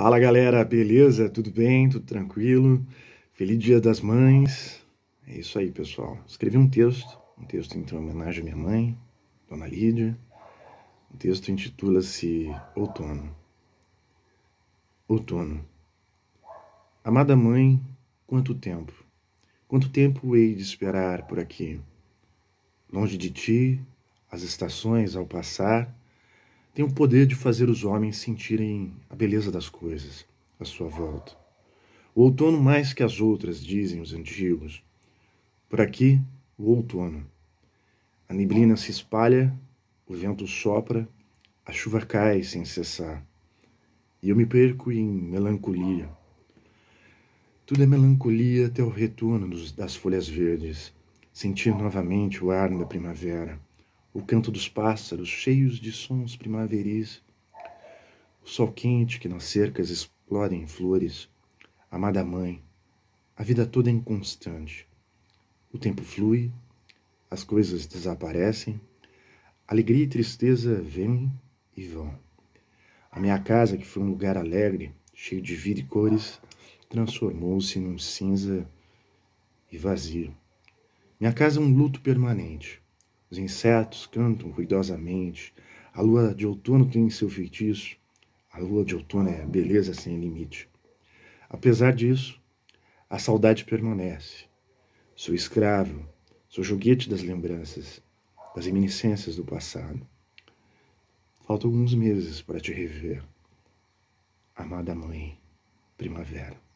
Fala galera, beleza? Tudo bem? Tudo tranquilo? Feliz Dia das Mães. É isso aí, pessoal. Escrevi um texto, um texto em homenagem à minha mãe, Dona Lídia. O texto intitula-se Outono. Outono. Amada mãe, quanto tempo? Quanto tempo hei de esperar por aqui? Longe de ti, as estações ao passar, tem o poder de fazer os homens sentirem a beleza das coisas à sua volta. O outono mais que as outras, dizem os antigos. Por aqui, o outono. A neblina se espalha, o vento sopra, a chuva cai sem cessar. E eu me perco em melancolia. Tudo é melancolia até o retorno dos, das folhas verdes, sentir novamente o ar da primavera o canto dos pássaros cheios de sons primaveris, o sol quente que nas cercas explora em flores, amada mãe, a vida toda é inconstante. O tempo flui, as coisas desaparecem, alegria e tristeza vêm e vão. A minha casa, que foi um lugar alegre, cheio de vida e cores, transformou-se num cinza e vazio. Minha casa é um luto permanente. Os insetos cantam ruidosamente. A lua de outono tem seu feitiço. A lua de outono é beleza sem limite. Apesar disso, a saudade permanece. Sou escravo, sou joguete das lembranças, das reminiscências do passado. Faltam alguns meses para te rever. Amada mãe, primavera.